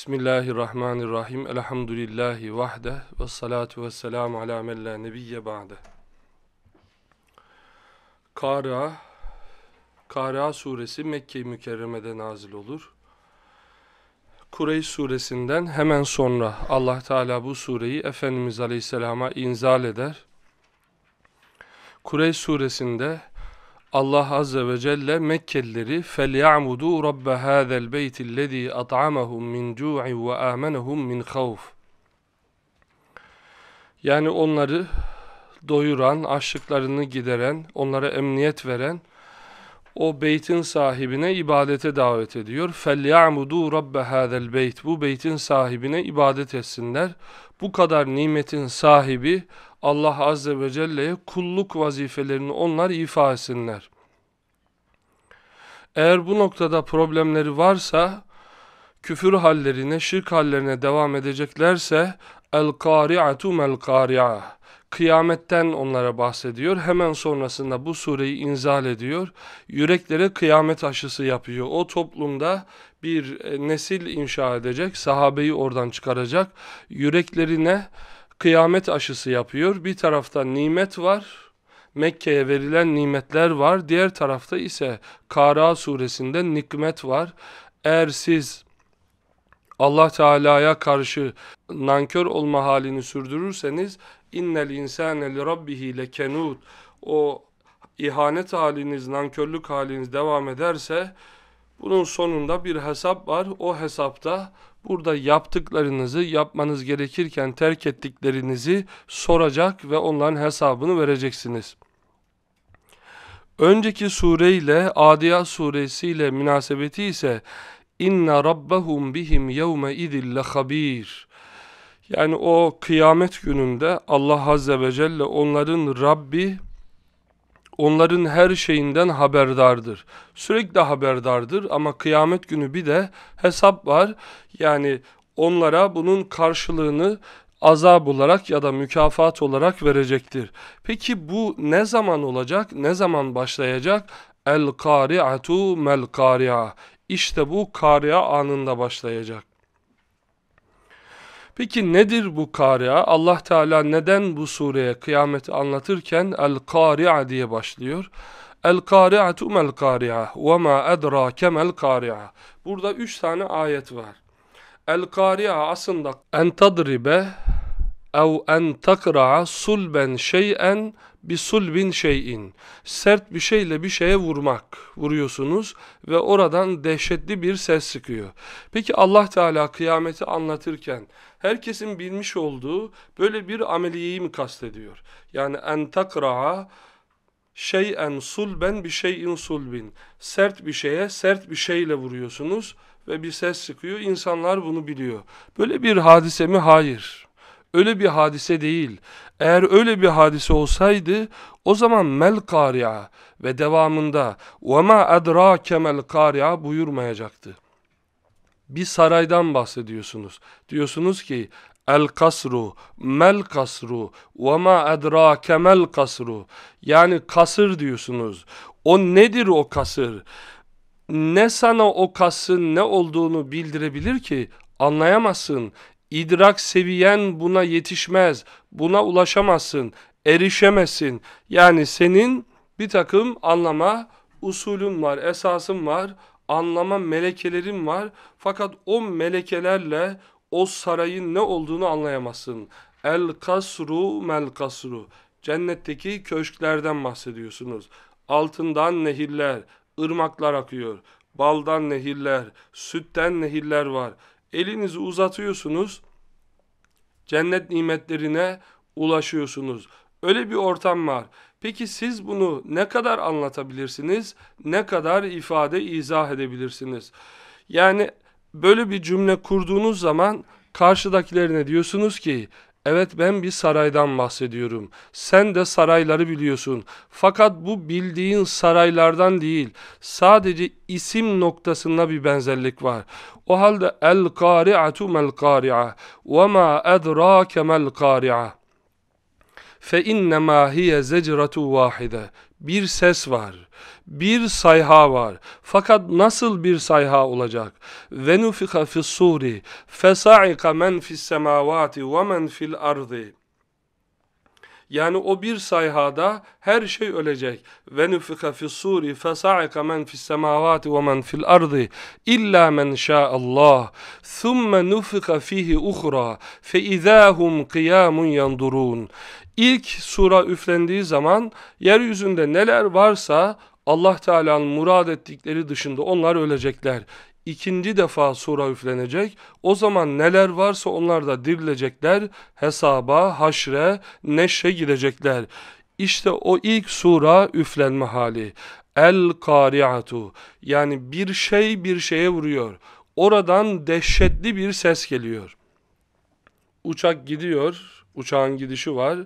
Bismillahirrahmanirrahim. Elhamdülillahi vahde ve salatu ve selamu ala mella nebiyye ba'de. Kara, Kara suresi Mekke-i Mükerreme'de nazil olur. Kureyş suresinden hemen sonra Allah Teala bu sureyi Efendimiz Aleyhisselam'a inzal eder. Kureyş suresinde Allah Azze ve Celle Mekkelileri فَلْيَعْمُدُوا رَبَّ هَذَا الْبَيْتِ الَّذ۪ي أَطْعَمَهُمْ مِنْ جُوعٍ وَآمَنَهُمْ مِنْ خَوْفٍ Yani onları doyuran, açlıklarını gideren, onlara emniyet veren o beytin sahibine ibadete davet ediyor. فَلْيَعْمُدُوا رَبَّ هَذَا الْبَيْتِ Bu beytin sahibine ibadet etsinler. Bu kadar nimetin sahibi Allah Azze ve Celle'ye kulluk vazifelerini onlar ifa etsinler. Eğer bu noktada problemleri varsa, küfür hallerine, şirk hallerine devam edeceklerse, el-kari'atu mel-kari'a, kıyametten onlara bahsediyor. Hemen sonrasında bu sureyi inzal ediyor. Yüreklere kıyamet aşısı yapıyor. O toplumda bir e, nesil inşa edecek, sahabeyi oradan çıkaracak. Yüreklerine kıyamet aşısı yapıyor. Bir tarafta nimet var. Mekke'ye verilen nimetler var. Diğer tarafta ise Kara suresinde nikmet var. Eğer siz Allah Teala'ya karşı nankör olma halini sürdürürseniz innel insane li rabbihi lekenut o ihanet haliniz, nankörlük haliniz devam ederse bunun sonunda bir hesap var. O hesapta Burada yaptıklarınızı, yapmanız gerekirken terk ettiklerinizi soracak ve onların hesabını vereceksiniz. Önceki sureyle, ile Adiyat suresi münasebeti ise inna rabbahum bihim yevme idil lehabir. Yani o kıyamet gününde Allah Azze ve Celle onların Rabbi onların her şeyinden haberdardır. Sürekli haberdardır ama kıyamet günü bir de hesap var. Yani onlara bunun karşılığını azab olarak ya da mükafat olarak verecektir. Peki bu ne zaman olacak? Ne zaman başlayacak? El kari'atu mel kari'a. İşte bu kari'a anında başlayacak. Peki nedir bu kari'a? Allah Teala neden bu sureye kıyameti anlatırken el-kari'a diye başlıyor? El-kari'atu mel-kari'a ve ma edrake mel-kari'a. Burada üç tane ayet var. El-kari'a aslında en tadribe ev en takra'a sulben şey'en bir sulbin şeyin sert bir şeyle bir şeye vurmak vuruyorsunuz ve oradan dehşetli bir ses çıkıyor. Peki Allah Teala kıyameti anlatırken herkesin bilmiş olduğu böyle bir ameliyeyi mi kastediyor? Yani en takra'a şeyen sulben bir şeyin sulbin sert bir şeye sert bir şeyle vuruyorsunuz ve bir ses çıkıyor. İnsanlar bunu biliyor. Böyle bir hadise mi? Hayır. Öyle bir hadise değil. Eğer öyle bir hadise olsaydı o zaman mel kari'a ve devamında ve ma edrake mel kari'a buyurmayacaktı. Bir saraydan bahsediyorsunuz. Diyorsunuz ki El kasru, mel kasru, ve ma edrake mel kasru. Yani kasır diyorsunuz. O nedir o kasır? Ne sana o kasın ne olduğunu bildirebilir ki? Anlayamazsın. İdrak seviyen buna yetişmez, buna ulaşamazsın, erişemezsin. Yani senin bir takım anlama usulün var, esasın var, anlama melekelerin var. Fakat o melekelerle o sarayın ne olduğunu anlayamazsın. El kasru mel kasru. Cennetteki köşklerden bahsediyorsunuz. Altından nehirler, ırmaklar akıyor. Baldan nehirler, sütten nehirler var. Elinizi uzatıyorsunuz cennet nimetlerine ulaşıyorsunuz. Öyle bir ortam var. Peki siz bunu ne kadar anlatabilirsiniz? Ne kadar ifade izah edebilirsiniz? Yani böyle bir cümle kurduğunuz zaman karşıdakilerine diyorsunuz ki Evet ben bir saraydan bahsediyorum. Sen de sarayları biliyorsun. Fakat bu bildiğin saraylardan değil. Sadece isim noktasında bir benzerlik var. O halde el kari'atu mel kari'a ve ma edrake mel kari'a fe innemâ hiye zecratu vâhide bir ses var, bir sayha var. Fakat nasıl bir sayha olacak? وَنُفِخَ فِي الصُّورِ فَسَعِقَ مَنْ فِي السَّمَاوَاتِ وَمَنْ فِي الْأَرْضِ yani o bir sayhada her şey ölecek. Ve nufika fis suri fesaika men fis semavati ve men fil ardı illa men şa Allah. Thumma nufika fihi uhra fe izahum kıyamun İlk sura üflendiği zaman yeryüzünde neler varsa Allah Teala'nın murad ettikleri dışında onlar ölecekler. İkinci defa sura üflenecek. O zaman neler varsa onlar da dirilecekler. Hesaba, haşre, neşe girecekler. İşte o ilk sura üflenme hali. El-Kari'atu yani bir şey bir şeye vuruyor. Oradan dehşetli bir ses geliyor. Uçak gidiyor, uçağın gidişi var.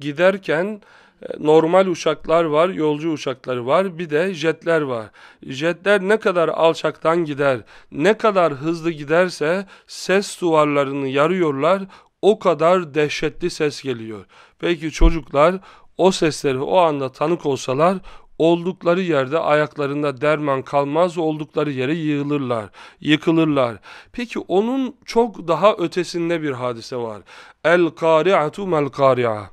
Giderken e, normal uçaklar var, yolcu uçakları var, bir de jetler var. Jetler ne kadar alçaktan gider, ne kadar hızlı giderse ses duvarlarını yarıyorlar, o kadar dehşetli ses geliyor. Peki çocuklar o sesleri o anda tanık olsalar Oldukları yerde ayaklarında derman kalmaz, oldukları yere yığılırlar, yıkılırlar. Peki onun çok daha ötesinde bir hadise var. El kari'atu mel kari'a.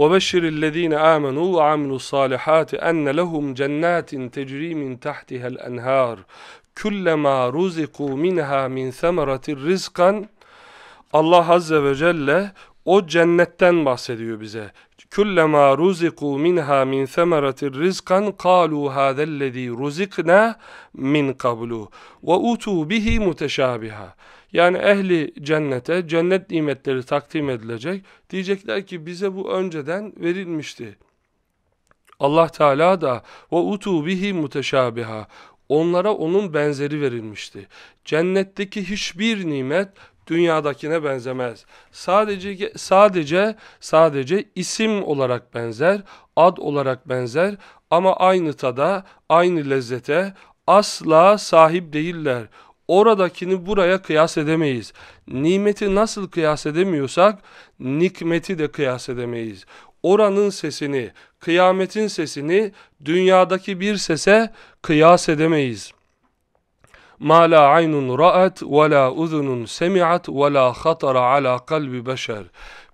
وبشر الذين آمنوا وعملوا الصالحات أن لهم جنات تجري من تحتها الأنهار كلما رزقوا منها من ثمرة رزقا Allah Azze ve Celle o cennetten bahsediyor bize. Kullema ruziku minha min semeratir rizkan kalu hadellezî ruzikna min kablu ve utu bihi muteşabiha. Yani ehli cennete cennet nimetleri takdim edilecek. Diyecekler ki bize bu önceden verilmişti. Allah Teala da ve utu bihi muteşabiha. Onlara onun benzeri verilmişti. Cennetteki hiçbir nimet dünyadakine benzemez. Sadece sadece sadece isim olarak benzer, ad olarak benzer ama aynı tada, aynı lezzete asla sahip değiller. Oradakini buraya kıyas edemeyiz. Nimeti nasıl kıyas edemiyorsak nikmeti de kıyas edemeyiz. Oranın sesini, kıyametin sesini dünyadaki bir sese kıyas edemeyiz.'' مَا لَا عَيْنٌ رَأَتْ وَلَا اُذُنٌ سَمِعَتْ وَلَا خَطَرَ عَلَى قَلْبِ بَشَرٍ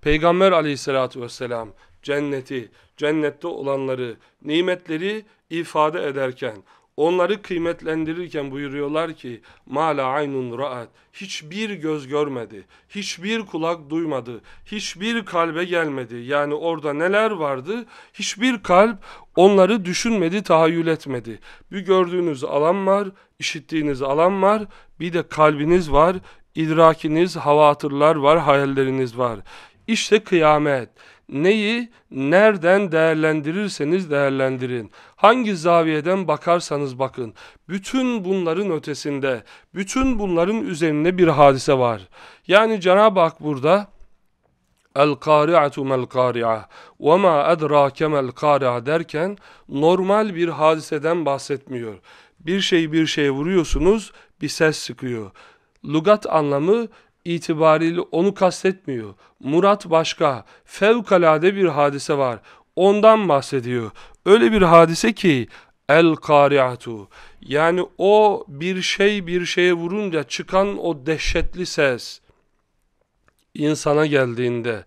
Peygamber aleyhissalatü vesselam cenneti, cennette olanları, nimetleri ifade ederken Onları kıymetlendirirken buyuruyorlar ki mala aynun raat hiçbir göz görmedi, hiçbir kulak duymadı, hiçbir kalbe gelmedi. Yani orada neler vardı? Hiçbir kalp onları düşünmedi, tahayyül etmedi. Bir gördüğünüz alan var, işittiğiniz alan var, bir de kalbiniz var, idrakiniz, havatırlar var, hayalleriniz var. İşte kıyamet neyi nereden değerlendirirseniz değerlendirin, hangi zaviyeden bakarsanız bakın, bütün bunların ötesinde, bütün bunların üzerine bir hadise var. Yani Cenab-ı Hak burada, El-kari'atu mel-kari'a ve ma edrake mel-kari'a derken normal bir hadiseden bahsetmiyor. Bir şey bir şeye vuruyorsunuz bir ses çıkıyor. Lugat anlamı itibariyle onu kastetmiyor. Murat başka, fevkalade bir hadise var. Ondan bahsediyor. Öyle bir hadise ki el kariatu yani o bir şey bir şeye vurunca çıkan o dehşetli ses insana geldiğinde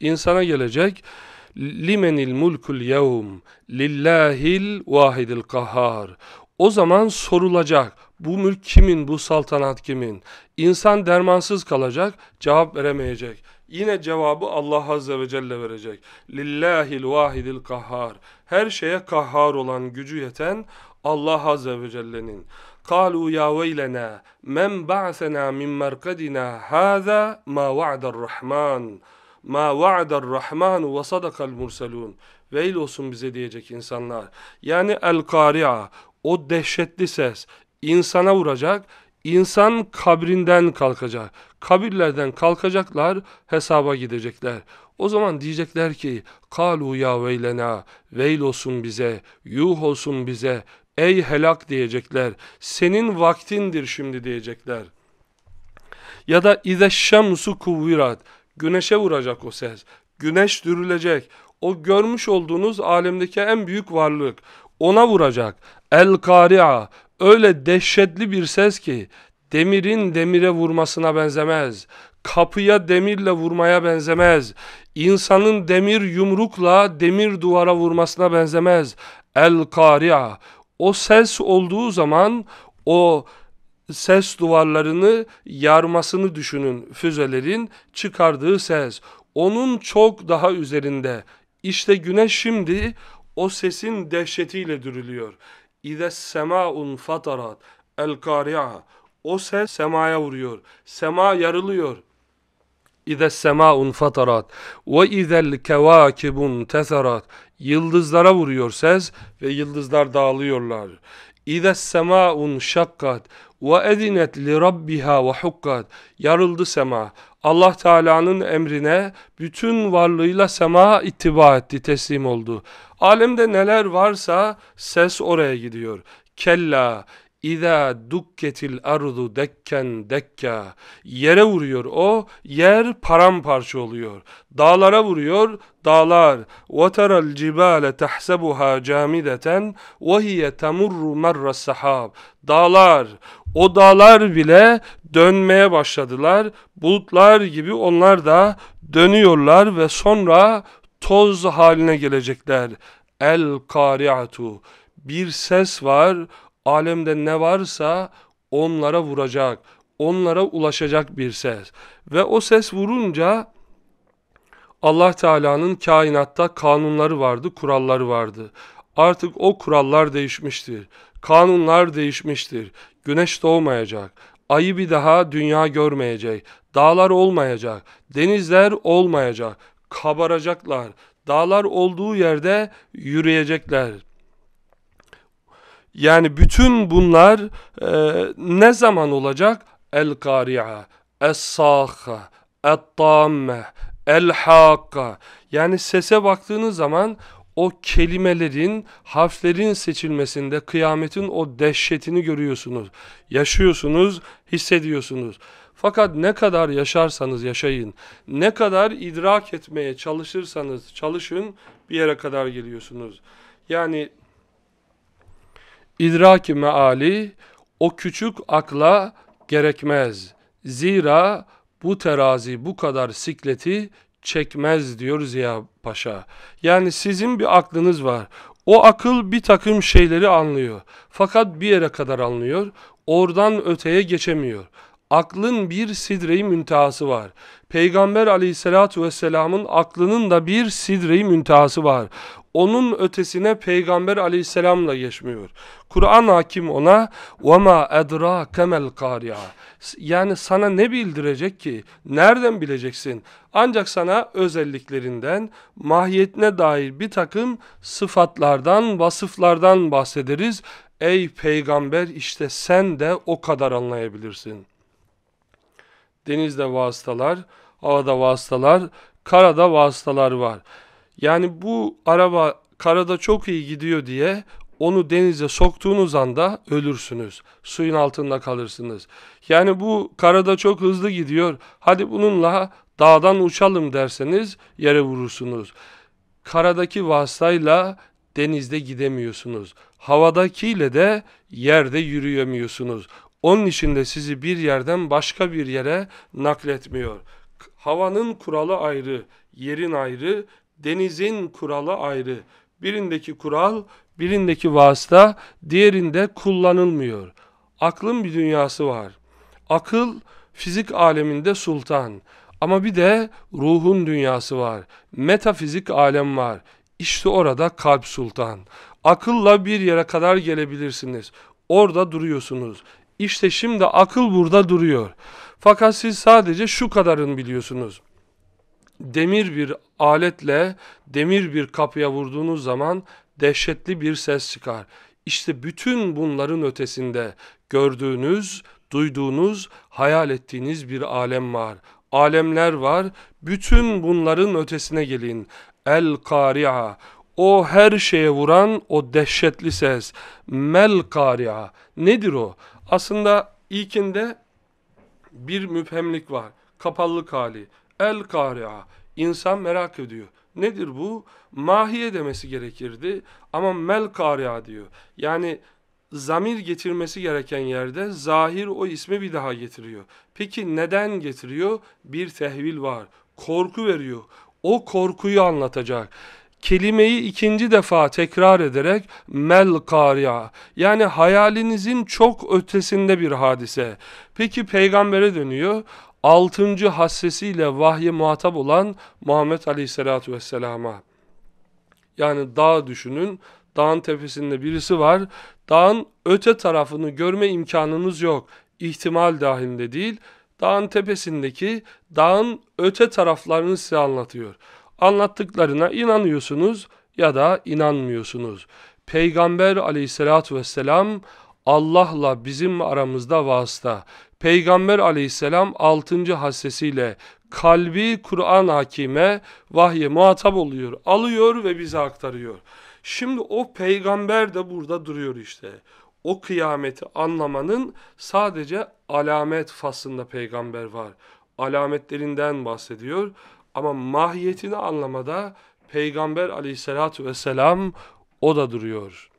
insana gelecek limenil mulkul yevm lillahil vahidil kahhar o zaman sorulacak bu mülk kimin? Bu saltanat kimin? İnsan dermansız kalacak, cevap veremeyecek. Yine cevabı Allah Azze ve Celle verecek. Lillahil vahidil kahhar. Her şeye kahhar olan, gücü yeten Allah Azze ve Celle'nin. قَالُوا يَا وَيْلَنَا مَنْ بَعْثَنَا مِنْ مَرْقَدِنَا هَذَا مَا وَعْدَ الرَّحْمَانِ مَا وَعْدَ الرَّحْمَانُ وَصَدَقَ الْمُرْسَلُونَ Veil olsun bize diyecek insanlar. Yani el-kari'a, o dehşetli ses, insana vuracak, insan kabrinden kalkacak. Kabirlerden kalkacaklar, hesaba gidecekler. O zaman diyecekler ki, Kalu ya veylena, veyl olsun bize, yuh olsun bize, ey helak diyecekler. Senin vaktindir şimdi diyecekler. Ya da İze şemsu kuvvirat, güneşe vuracak o ses. Güneş dürülecek. O görmüş olduğunuz alemdeki en büyük varlık. Ona vuracak. El kari'a Öyle dehşetli bir ses ki demirin demire vurmasına benzemez. Kapıya demirle vurmaya benzemez. İnsanın demir yumrukla demir duvara vurmasına benzemez. El-Kari'a. O ses olduğu zaman o ses duvarlarını yarmasını düşünün füzelerin çıkardığı ses. Onun çok daha üzerinde. İşte güneş şimdi o sesin dehşetiyle dürülüyor. İde sema un fatarat. El kari'a. O ses semaya vuruyor. Sema yarılıyor. İde sema un fatarat. Ve izel kevakibun teserat. Yıldızlara vuruyor ses ve yıldızlar dağılıyorlar. İde sema un şakkat ve edinet li rabbiha ve hukkat. Yarıldı sema. Allah Teala'nın emrine bütün varlığıyla sema ittiba etti, teslim oldu. Alemde neler varsa ses oraya gidiyor. Kella İza dukketil ardu dekken dekka. Yere vuruyor o, yer paramparça oluyor. Dağlara vuruyor, dağlar. وَتَرَى الْجِبَالَ تَحْسَبُهَا جَامِدَةً وَهِيَ تَمُرُّ مَرَّ السَّحَابِ Dağlar, o dağlar bile dönmeye başladılar. Bulutlar gibi onlar da dönüyorlar ve sonra toz haline gelecekler. El-Kari'atu. Bir ses var, alemde ne varsa onlara vuracak, onlara ulaşacak bir ses. Ve o ses vurunca Allah Teala'nın kainatta kanunları vardı, kuralları vardı. Artık o kurallar değişmiştir. Kanunlar değişmiştir. Güneş doğmayacak. Ayı bir daha dünya görmeyecek. Dağlar olmayacak. Denizler olmayacak. Kabaracaklar. Dağlar olduğu yerde yürüyecekler. Yani bütün bunlar e, ne zaman olacak? El-Kari'a, Es-Sâhâ, Et-Tâmme, el haka. Yani sese baktığınız zaman o kelimelerin, harflerin seçilmesinde kıyametin o dehşetini görüyorsunuz. Yaşıyorsunuz, hissediyorsunuz. Fakat ne kadar yaşarsanız yaşayın, ne kadar idrak etmeye çalışırsanız çalışın bir yere kadar geliyorsunuz. Yani İdraki meali o küçük akla gerekmez. Zira bu terazi bu kadar sikleti çekmez diyor Ziya Paşa. Yani sizin bir aklınız var. O akıl bir takım şeyleri anlıyor. Fakat bir yere kadar anlıyor. Oradan öteye geçemiyor. Aklın bir sidreyi müntehası var. Peygamber aleyhissalatu vesselamın aklının da bir sidreyi müntehası var onun ötesine Peygamber aleyhisselamla geçmiyor. Kur'an hakim ona وَمَا اَدْرَا kemel الْقَارِعَ Yani sana ne bildirecek ki? Nereden bileceksin? Ancak sana özelliklerinden, mahiyetine dair bir takım sıfatlardan, vasıflardan bahsederiz. Ey peygamber işte sen de o kadar anlayabilirsin. Denizde vasıtalar, havada vasıtalar, karada vasıtalar var. Yani bu araba karada çok iyi gidiyor diye onu denize soktuğunuz anda ölürsünüz. Suyun altında kalırsınız. Yani bu karada çok hızlı gidiyor. Hadi bununla dağdan uçalım derseniz yere vurursunuz. Karadaki vasıtayla denizde gidemiyorsunuz. Havadakiyle de yerde yürüyemiyorsunuz. Onun için de sizi bir yerden başka bir yere nakletmiyor. Havanın kuralı ayrı, yerin ayrı, denizin kuralı ayrı. Birindeki kural, birindeki vasıta, diğerinde kullanılmıyor. Aklın bir dünyası var. Akıl fizik aleminde sultan. Ama bir de ruhun dünyası var. Metafizik alem var. İşte orada kalp sultan. Akılla bir yere kadar gelebilirsiniz. Orada duruyorsunuz. İşte şimdi akıl burada duruyor. Fakat siz sadece şu kadarını biliyorsunuz demir bir aletle demir bir kapıya vurduğunuz zaman dehşetli bir ses çıkar. İşte bütün bunların ötesinde gördüğünüz, duyduğunuz, hayal ettiğiniz bir alem var. Alemler var. Bütün bunların ötesine gelin. El Kari'a. O her şeye vuran o dehşetli ses. Mel Kari'a. Nedir o? Aslında ilkinde bir müphemlik var. Kapallık hali. El kari'a. İnsan merak ediyor. Nedir bu? Mahiye demesi gerekirdi ama mel kari'a diyor. Yani zamir getirmesi gereken yerde zahir o ismi bir daha getiriyor. Peki neden getiriyor? Bir tehvil var. Korku veriyor. O korkuyu anlatacak kelimeyi ikinci defa tekrar ederek mel kariya yani hayalinizin çok ötesinde bir hadise. Peki peygambere dönüyor altıncı hassesiyle vahye muhatap olan Muhammed Aleyhisselatü Vesselam'a. Yani dağ düşünün, dağın tepesinde birisi var, dağın öte tarafını görme imkanınız yok, ihtimal dahilinde değil, dağın tepesindeki dağın öte taraflarını size anlatıyor. Anlattıklarına inanıyorsunuz ya da inanmıyorsunuz. Peygamber aleyhissalatü vesselam Allah'la bizim aramızda vasıta. Peygamber aleyhisselam 6. hassesiyle kalbi Kur'an hakime vahye muhatap oluyor. Alıyor ve bize aktarıyor. Şimdi o peygamber de burada duruyor işte. O kıyameti anlamanın sadece alamet faslında peygamber var. Alametlerinden bahsediyor. Ama mahiyetini anlamada Peygamber aleyhissalatü vesselam o da duruyor.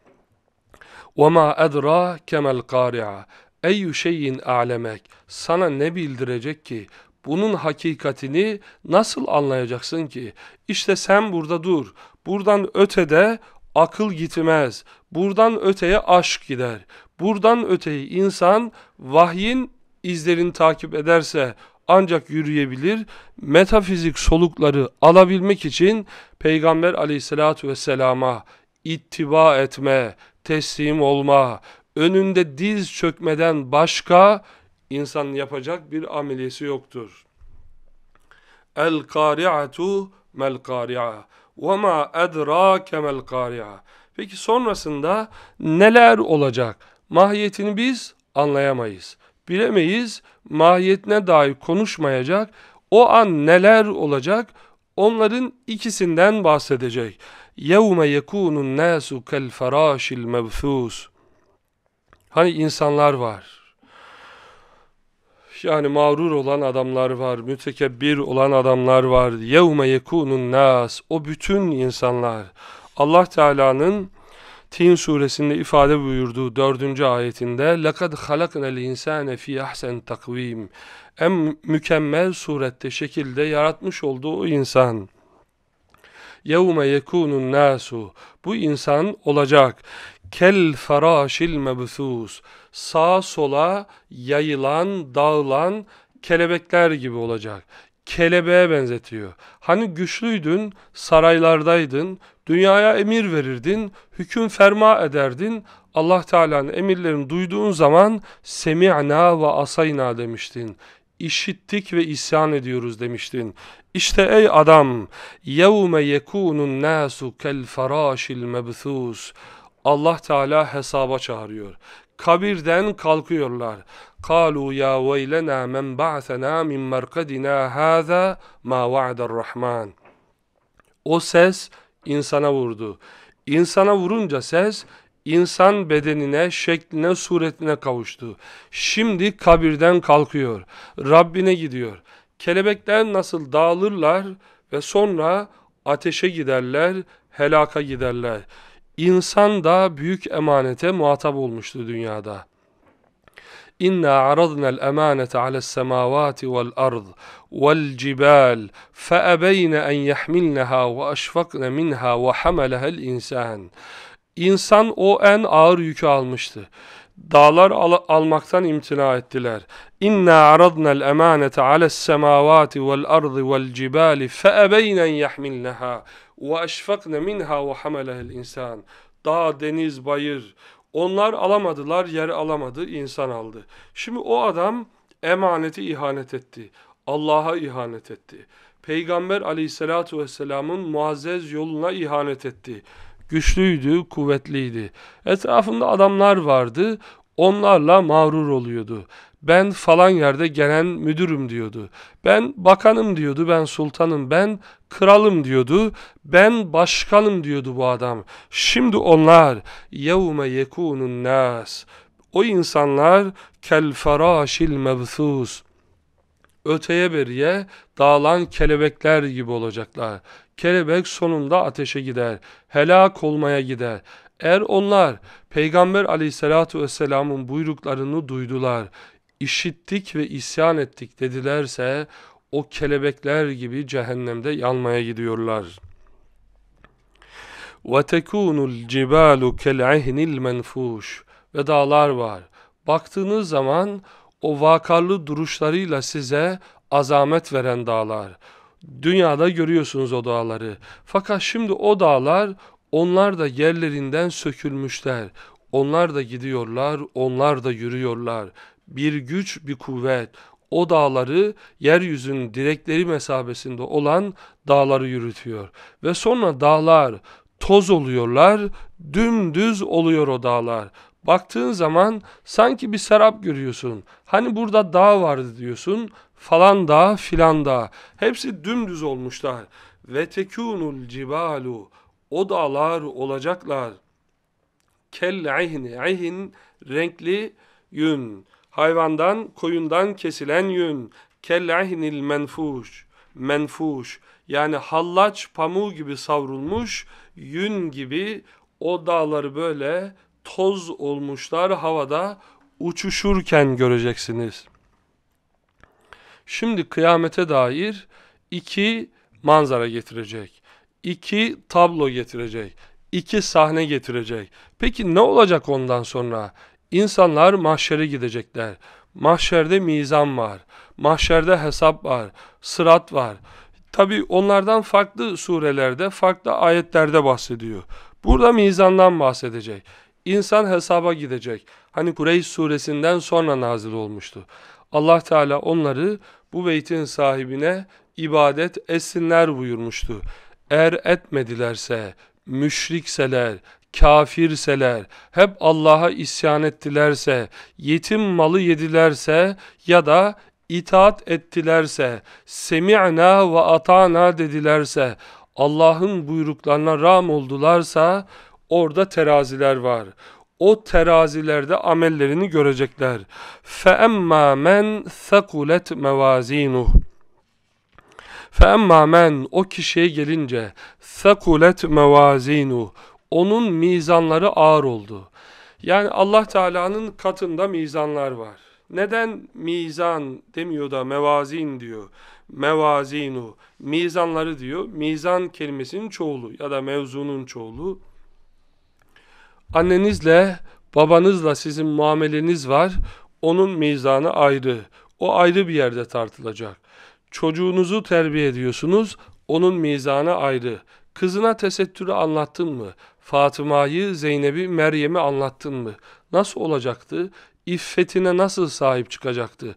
وَمَا اَدْرَا كَمَ الْقَارِعَ Eyyü şeyin alemek sana ne bildirecek ki? Bunun hakikatini nasıl anlayacaksın ki? İşte sen burada dur. Buradan ötede akıl gitmez. Buradan öteye aşk gider. Buradan öteyi insan vahyin izlerini takip ederse ancak yürüyebilir. Metafizik solukları alabilmek için Peygamber aleyhissalatu vesselama ittiba etme, teslim olma, önünde diz çökmeden başka insan yapacak bir ameliyesi yoktur. El kari'atu mel kari'a ve ma edrake mel Peki sonrasında neler olacak? Mahiyetini biz anlayamayız. Bilemeyiz. Mahiyetine dair konuşmayacak. O an neler olacak? Onların ikisinden bahsedecek. يَوْمَ يَكُونُ النَّاسُ كَالْفَرَاشِ الْمَبْثُوسِ Hani insanlar var. Yani mağrur olan adamlar var, mütekebbir olan adamlar var. Yevme yekunun nas. O bütün insanlar Allah Teala'nın Tin suresinde ifade buyurduğu dördüncü ayetinde "Lekad halaknel insane fi ahsen takvim." En mükemmel surette şekilde yaratmış olduğu o insan. "Yevme yekunun nasu." Bu insan olacak kel feraşil mebthus sağ sola yayılan, dağılan kelebekler gibi olacak. Kelebeğe benzetiyor. Hani güçlüydün, saraylardaydın, dünyaya emir verirdin, hüküm ferma ederdin. Allah Teala'nın emirlerini duyduğun zaman semi'na ve asayna demiştin işittik ve isyan ediyoruz demiştin. İşte ey adam, yekunun nasu kel كَالْفَرَاشِ mebthus. Allah Teala hesaba çağırıyor. Kabirden kalkıyorlar. Kalu ya veylena men ba'sena min merkadina haza ma rahman. O ses insana vurdu. İnsana vurunca ses insan bedenine, şekline, suretine kavuştu. Şimdi kabirden kalkıyor. Rabbine gidiyor. Kelebekler nasıl dağılırlar ve sonra ateşe giderler, helaka giderler. İnsan da büyük emanete muhatap olmuştu dünyada. İnna aradna'l emanete ala's semavati vel ard vel cibal fe ebeyne en yahmilnaha ve aşfakna minha ve hamalaha'l insan. İnsan o en ağır yükü almıştı dağlar al almaktan imtina ettiler. İnna aradna al-emanete ala's semawati vel ardı vel cibali fe ebeynen yahmilnaha ve eşfakna minha ve hamalaha'l insan. Dağ, deniz, bayır onlar alamadılar, yer alamadı, insan aldı. Şimdi o adam emaneti ihanet etti. Allah'a ihanet etti. Peygamber aleyhissalatu vesselamın muazzez yoluna ihanet etti güçlüydü, kuvvetliydi. Etrafında adamlar vardı, onlarla mağrur oluyordu. Ben falan yerde gelen müdürüm diyordu. Ben bakanım diyordu, ben sultanım, ben kralım diyordu. Ben başkanım diyordu bu adam. Şimdi onlar yevme yekunun nas. O insanlar kel faraşil mebthus öteye beriye dağılan kelebekler gibi olacaklar. Kelebek sonunda ateşe gider, helak olmaya gider. Eğer onlar Peygamber aleyhissalatu vesselamın buyruklarını duydular, işittik ve isyan ettik dedilerse o kelebekler gibi cehennemde yanmaya gidiyorlar.'' وَتَكُونُ الْجِبَالُ كَالْعِهْنِ الْمَنْفُوشِ Ve dağlar var. Baktığınız zaman o vakarlı duruşlarıyla size azamet veren dağlar. Dünyada görüyorsunuz o dağları. Fakat şimdi o dağlar onlar da yerlerinden sökülmüşler. Onlar da gidiyorlar, onlar da yürüyorlar. Bir güç, bir kuvvet. O dağları yeryüzün direkleri mesabesinde olan dağları yürütüyor. Ve sonra dağlar toz oluyorlar, dümdüz oluyor o dağlar. Baktığın zaman sanki bir serap görüyorsun. Hani burada dağ vardı diyorsun. Falan dağ filan dağ. Hepsi dümdüz olmuşlar. Ve tekunul cibalu. O dağlar olacaklar. Kel ihni. İhin renkli yün. Hayvandan, koyundan kesilen yün. Kel ihnil menfuş menfuş yani hallaç pamuğu gibi savrulmuş yün gibi o dağları böyle toz olmuşlar havada uçuşurken göreceksiniz. Şimdi kıyamete dair iki manzara getirecek. iki tablo getirecek. iki sahne getirecek. Peki ne olacak ondan sonra? İnsanlar mahşere gidecekler. Mahşerde mizan var. Mahşerde hesap var. Sırat var. Tabi onlardan farklı surelerde, farklı ayetlerde bahsediyor. Burada mizandan bahsedecek. İnsan hesaba gidecek. Hani Kureyş suresinden sonra nazil olmuştu. Allah Teala onları bu beytin sahibine ibadet etsinler buyurmuştu. Eğer etmedilerse, müşrikseler, kafirseler, hep Allah'a isyan ettilerse, yetim malı yedilerse ya da itaat ettilerse, semi'na ve atana dedilerse, Allah'ın buyruklarına ram oldularsa, Orada teraziler var. O terazilerde amellerini görecekler. فَاَمَّا مَنْ ثَقُلَتْ مَوَازِينُهُ فَاَمَّا مَنْ O kişiye gelince ثَقُلَتْ مَوَازِينُهُ Onun mizanları ağır oldu. Yani Allah Teala'nın katında mizanlar var. Neden mizan demiyor da mevazin diyor? Mevazinu, mizanları diyor. Mizan kelimesinin çoğulu ya da mevzunun çoğulu. Annenizle, babanızla sizin muameleniz var. Onun mizanı ayrı. O ayrı bir yerde tartılacak. Çocuğunuzu terbiye ediyorsunuz. Onun mizanı ayrı. Kızına tesettürü anlattın mı? Fatıma'yı, Zeynep'i, Meryem'i anlattın mı? Nasıl olacaktı? İffetine nasıl sahip çıkacaktı?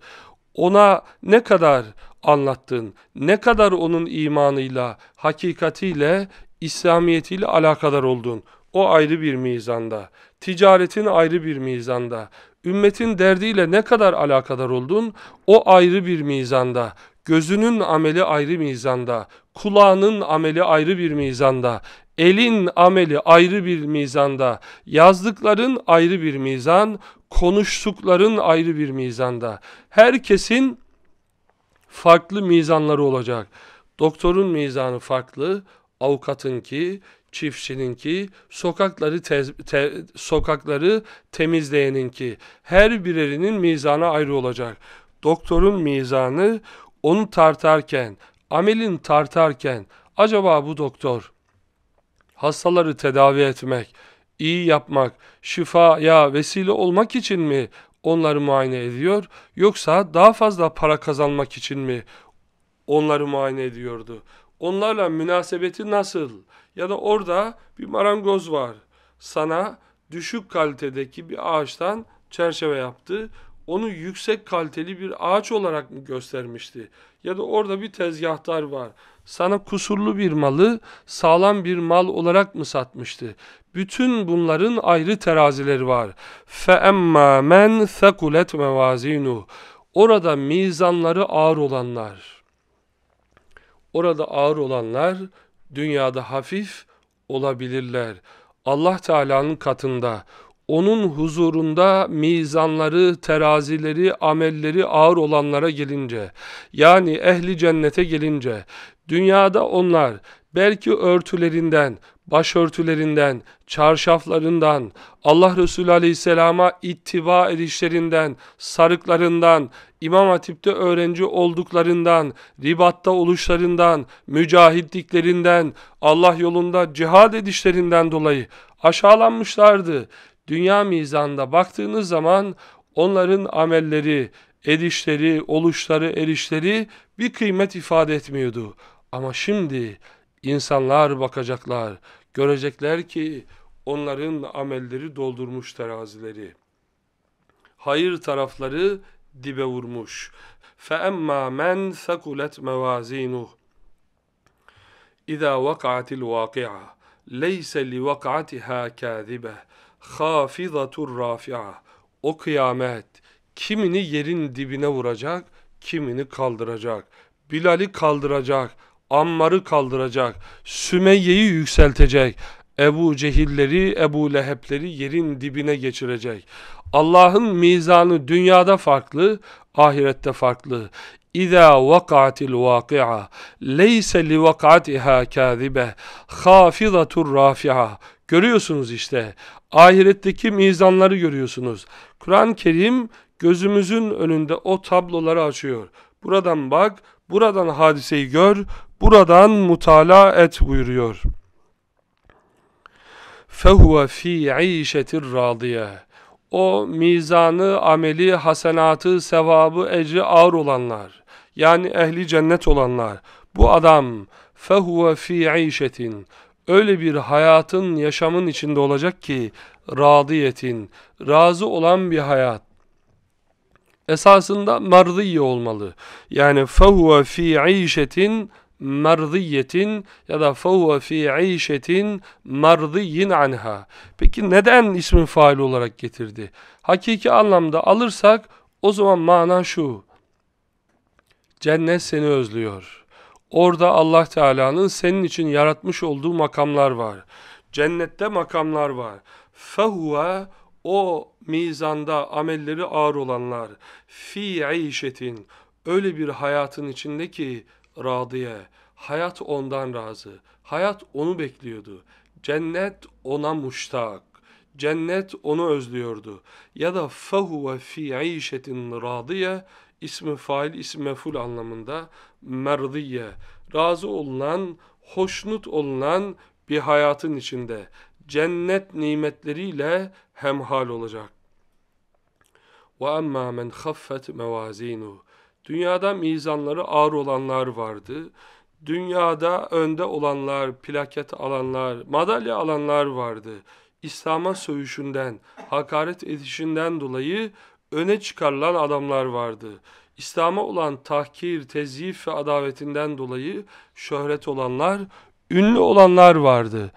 Ona ne kadar anlattın? Ne kadar onun imanıyla, hakikatiyle, İslamiyetiyle alakadar oldun? O ayrı bir mizanda, ticaretin ayrı bir mizanda, ümmetin derdiyle ne kadar alakadar oldun o ayrı bir mizanda, gözünün ameli ayrı mizanda, kulağının ameli ayrı bir mizanda, elin ameli ayrı bir mizanda, yazdıkların ayrı bir mizan, konuştukların ayrı bir mizanda. Herkesin farklı mizanları olacak. Doktorun mizanı farklı, avukatınki, çiftçininki, sokakları tez, te, sokakları temizleyeninki her birerinin mizana ayrı olacak. Doktorun mizanı onu tartarken, amelin tartarken acaba bu doktor hastaları tedavi etmek, iyi yapmak, şifaya vesile olmak için mi onları muayene ediyor yoksa daha fazla para kazanmak için mi onları muayene ediyordu? Onlarla münasebeti nasıl? ya da orada bir marangoz var. Sana düşük kalitedeki bir ağaçtan çerçeve yaptı. Onu yüksek kaliteli bir ağaç olarak mı göstermişti? Ya da orada bir tezgahtar var. Sana kusurlu bir malı sağlam bir mal olarak mı satmıştı? Bütün bunların ayrı terazileri var. فَاَمَّا مَنْ ثَقُلَتْ مَوَازِينُهُ Orada mizanları ağır olanlar. Orada ağır olanlar dünyada hafif olabilirler. Allah Teala'nın katında, onun huzurunda mizanları, terazileri, amelleri ağır olanlara gelince, yani ehli cennete gelince, dünyada onlar belki örtülerinden, başörtülerinden, çarşaflarından, Allah Resulü Aleyhisselam'a ittiba edişlerinden, sarıklarından, İmam Hatip'te öğrenci olduklarından, ribatta oluşlarından, mücahidliklerinden, Allah yolunda cihad edişlerinden dolayı aşağılanmışlardı. Dünya mizanında baktığınız zaman onların amelleri, edişleri, oluşları, erişleri bir kıymet ifade etmiyordu. Ama şimdi İnsanlar bakacaklar, görecekler ki onların amelleri doldurmuş terazileri. Hayır tarafları dibe vurmuş. فَاَمَّا مَنْ ثَقُلَتْ مَوَازِينُهُ اِذَا وَقَعَتِ الْوَاقِعَةِ لَيْسَ لِوَقْعَتِهَا كَاذِبَةِ خَافِضَةُ الرَّافِعَةِ O kıyamet kimini yerin dibine vuracak, kimini kaldıracak. Bilal'i kaldıracak, Ammar'ı kaldıracak, Sümeyye'yi yükseltecek, Ebu Cehilleri, Ebu Lehebleri yerin dibine geçirecek. Allah'ın mizanı dünyada farklı, ahirette farklı. İza vakaatil vakia leyse li vakaatiha kazibe hafizatur rafi'a Görüyorsunuz işte. Ahiretteki mizanları görüyorsunuz. Kur'an-ı Kerim gözümüzün önünde o tabloları açıyor. Buradan bak, buradan hadiseyi gör, buradan mutala et buyuruyor. فَهُوَ ف۪ي عِيشَةِ الرَّاضِيَةِ O mizanı, ameli, hasenatı, sevabı, ecri ağır olanlar, yani ehli cennet olanlar, bu adam فَهُوَ ف۪ي عِيشَةٍ Öyle bir hayatın, yaşamın içinde olacak ki, radiyetin, razı olan bir hayat, esasında mardiye olmalı. Yani fehuve fi işetin merziyetin ya da fehuve fi işetin merziyin anha. Peki neden ismin faili olarak getirdi? Hakiki anlamda alırsak o zaman mana şu. Cennet seni özlüyor. Orada Allah Teala'nın senin için yaratmış olduğu makamlar var. Cennette makamlar var. Fehuve o mizanda amelleri ağır olanlar fi işetin öyle bir hayatın içinde ki radiye. Hayat ondan razı. Hayat onu bekliyordu. Cennet ona muştak. Cennet onu özlüyordu. Ya da fehuve fi işetin radiye ismi fail ismi meful anlamında merdiye razı olunan hoşnut olunan bir hayatın içinde cennet nimetleriyle hemhal olacak. Ve emma men khaffet mevazinuhu Dünyada mizanları ağır olanlar vardı. Dünyada önde olanlar, plaket alanlar, madalya alanlar vardı. İslam'a sövüşünden, hakaret edişinden dolayı öne çıkarılan adamlar vardı. İslam'a olan tahkir, tezyif ve adavetinden dolayı şöhret olanlar, ünlü olanlar vardı.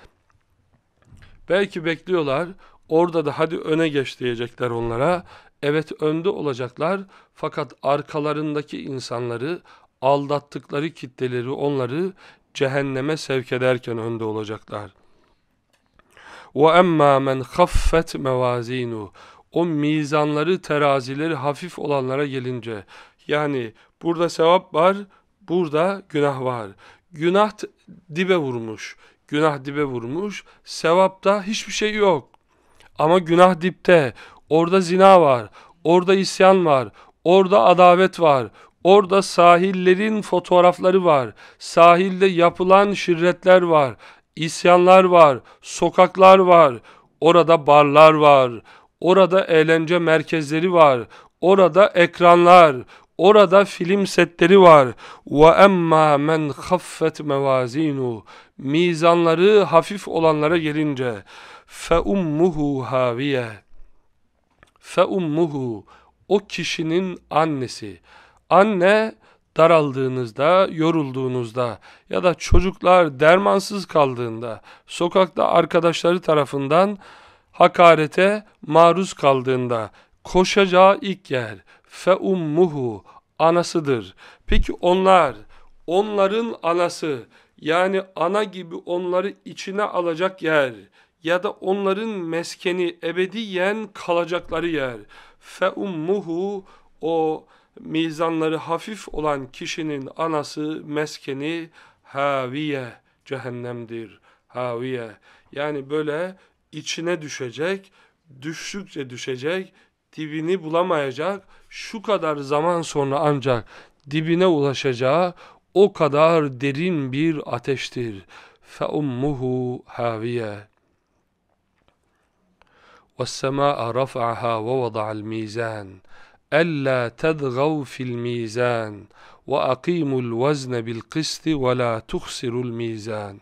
Belki bekliyorlar, orada da hadi öne geç diyecekler onlara. Evet önde olacaklar fakat arkalarındaki insanları, aldattıkları kitleleri onları cehenneme sevk ederken önde olacaklar. وَاَمَّا مَنْ خَفَّتْ مَوَازِينُ O mizanları, terazileri hafif olanlara gelince, yani burada sevap var, burada günah var. Günah dibe vurmuş, günah dibe vurmuş, sevapta hiçbir şey yok. Ama günah dipte, Orada zina var, orada isyan var, orada adavet var, Orada sahillerin fotoğrafları var. Sahilde yapılan şirretler var. isyanlar var. Sokaklar var. Orada barlar var. Orada eğlence merkezleri var. Orada ekranlar. Orada film setleri var. Ve emma men khaffet mevazinu. Mizanları hafif olanlara gelince fe ummuhu haviye. Feummuhu o kişinin annesi. Anne daraldığınızda, yorulduğunuzda ya da çocuklar dermansız kaldığında, sokakta arkadaşları tarafından hakarete maruz kaldığında koşacağı ilk yer feummuhu anasıdır. Peki onlar, onların anası yani ana gibi onları içine alacak yer ya da onların meskeni ebediyen kalacakları yer. Fe ummuhu o mizanları hafif olan kişinin anası meskeni haviye cehennemdir. Haviye yani böyle içine düşecek, düştükçe düşecek, dibini bulamayacak, şu kadar zaman sonra ancak dibine ulaşacağı o kadar derin bir ateştir. Fe ummuhu haviye وَالسَّمَاءَ رَفَعَهَا وَوَضَعَ الْمِيزَانَ أَلَّا تَدْغَوْا فِي الْمِيزَانِ وَاَقِيمُوا الْوَزْنَ بِالْقِسْطِ وَلَا تُخْسِرُوا الْمِيزَانِ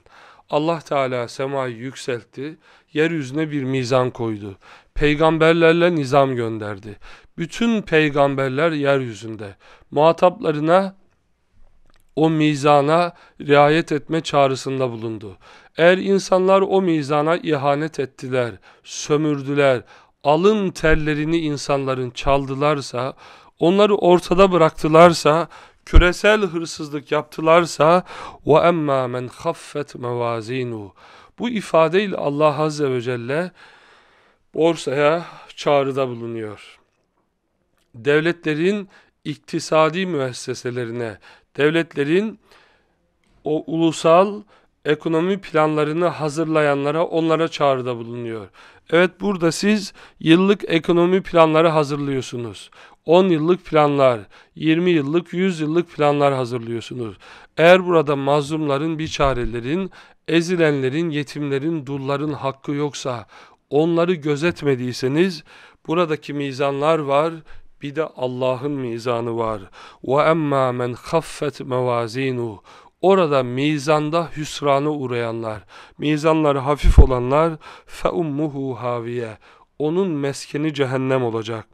Allah Teala semayı yükseltti, yeryüzüne bir mizan koydu. Peygamberlerle nizam gönderdi. Bütün peygamberler yeryüzünde. Muhataplarına o mizana riayet etme çağrısında bulundu. Eğer insanlar o mizana ihanet ettiler, sömürdüler, alın tellerini insanların çaldılarsa, onları ortada bıraktılarsa, küresel hırsızlık yaptılarsa ve emma men khaffet mevazinu. Bu ifadeyle Allah azze ve celle borsaya çağrıda bulunuyor. Devletlerin iktisadi müesseselerine devletlerin o ulusal ekonomi planlarını hazırlayanlara onlara çağrıda bulunuyor. Evet burada siz yıllık ekonomi planları hazırlıyorsunuz. 10 yıllık planlar, 20 yıllık, 100 yıllık planlar hazırlıyorsunuz. Eğer burada mazlumların, biçarelerin, ezilenlerin, yetimlerin, dulların hakkı yoksa, onları gözetmediyseniz buradaki mizanlar var, bir de Allah'ın mizanı var. Ve emma men khaffet mevazinu. Orada mizanda hüsranı uğrayanlar, mizanları hafif olanlar fe ummuhu haviye. Onun meskeni cehennem olacak.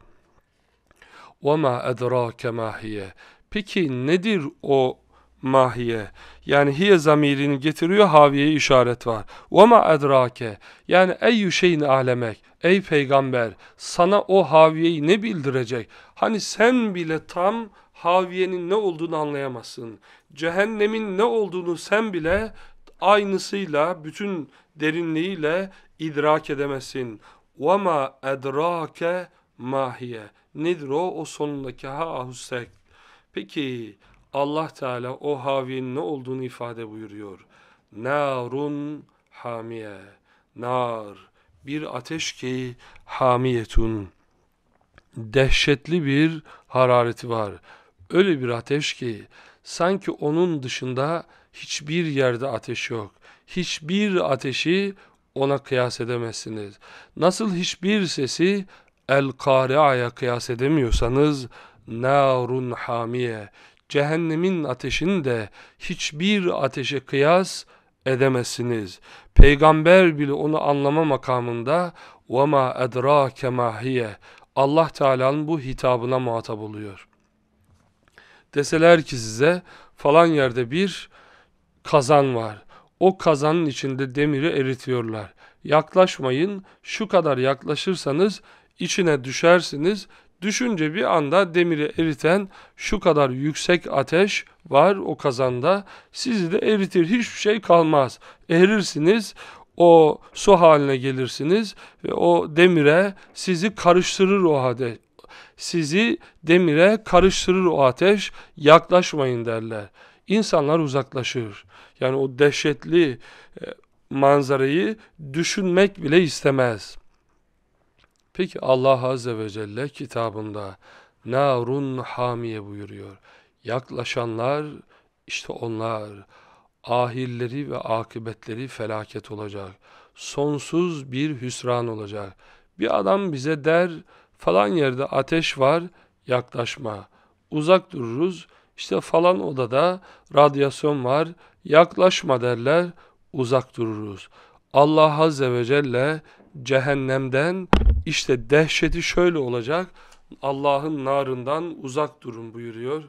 Ve ma edrake mahiye. Peki nedir o mahiye. Yani hiye zamirini getiriyor haviye işaret var. Ve ma edrake. Yani eyyü şeyin alemek. Ey peygamber sana o haviyeyi ne bildirecek? Hani sen bile tam haviyenin ne olduğunu anlayamazsın. Cehennemin ne olduğunu sen bile aynısıyla bütün derinliğiyle idrak edemezsin. Ve ma edrake mahiye. Nedir o? O sonundaki ha ahusek. Peki Allah Teala o haviyenin ne olduğunu ifade buyuruyor. Narun hamiye. Nar bir ateş ki hamiyetun. Dehşetli bir harareti var. Öyle bir ateş ki sanki onun dışında hiçbir yerde ateş yok. Hiçbir ateşi ona kıyas edemezsiniz. Nasıl hiçbir sesi El Kari'a'ya kıyas edemiyorsanız Narun hamiye cehennemin ateşini de hiçbir ateşe kıyas edemezsiniz. Peygamber bile onu anlama makamında وَمَا اَدْرَاكَ مَا Allah Teala'nın bu hitabına muhatap oluyor. Deseler ki size falan yerde bir kazan var. O kazanın içinde demiri eritiyorlar. Yaklaşmayın, şu kadar yaklaşırsanız içine düşersiniz, Düşünce bir anda demiri eriten şu kadar yüksek ateş var o kazanda. Sizi de eritir hiçbir şey kalmaz. Erirsiniz o su haline gelirsiniz ve o demire sizi karıştırır o ateş. Sizi demire karıştırır o ateş yaklaşmayın derler. İnsanlar uzaklaşır. Yani o dehşetli e, manzarayı düşünmek bile istemez.'' Peki Allah Azze ve Celle kitabında narun hamiye buyuruyor. Yaklaşanlar işte onlar ahilleri ve akıbetleri felaket olacak. Sonsuz bir hüsran olacak. Bir adam bize der falan yerde ateş var yaklaşma. Uzak dururuz işte falan odada radyasyon var yaklaşma derler uzak dururuz. Allah Azze ve Celle cehennemden işte dehşeti şöyle olacak. Allah'ın narından uzak durun buyuruyor.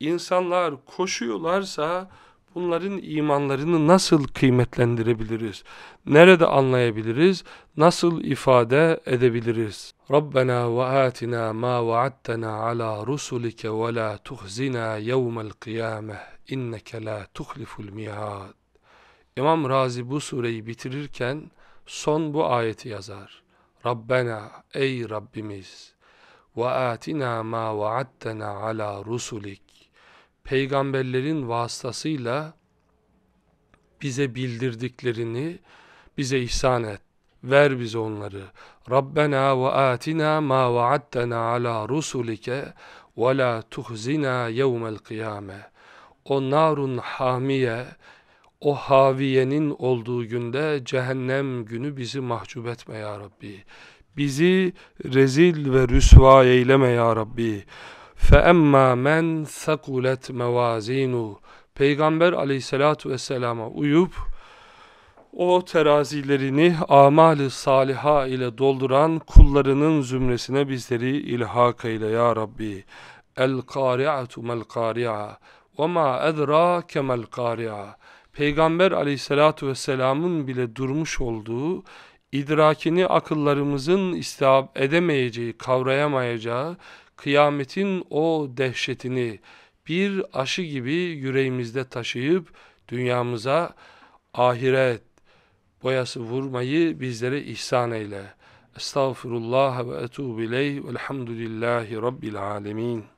İnsanlar koşuyorlarsa bunların imanlarını nasıl kıymetlendirebiliriz? Nerede anlayabiliriz? Nasıl ifade edebiliriz? Rabbena ve atina ma vaattena ala rusulike ve la tuhzina yevmel kıyameh inneke la tuhliful mihad. İmam Razi bu sureyi bitirirken son bu ayeti yazar. Rabbena ey Rabbimiz ve atina ma vaattena ala rusulik peygamberlerin vasıtasıyla bize bildirdiklerini bize ihsan et. Ver bize onları. Rabbena ve atina ma vaattena ala rusulike ve la tuhzina yevmel kıyame. O narun hamiye o haviyenin olduğu günde cehennem günü bizi mahcup etme ya Rabbi. Bizi rezil ve rüsva eyleme ya Rabbi. فَاَمَّا مَنْ ثَقُلَتْ مَوَازِينُ Peygamber aleyhissalatu vesselama uyup o terazilerini amali saliha ile dolduran kullarının zümresine bizleri ilhak eyle ya Rabbi. El-kari'atu mel-kari'a ve ma edrake mel-kari'a Peygamber aleyhissalatu vesselamın bile durmuş olduğu, idrakini akıllarımızın istihap edemeyeceği, kavrayamayacağı, kıyametin o dehşetini bir aşı gibi yüreğimizde taşıyıp dünyamıza ahiret boyası vurmayı bizlere ihsan eyle. Estağfirullah ve etûbü ileyh velhamdülillahi rabbil alemin.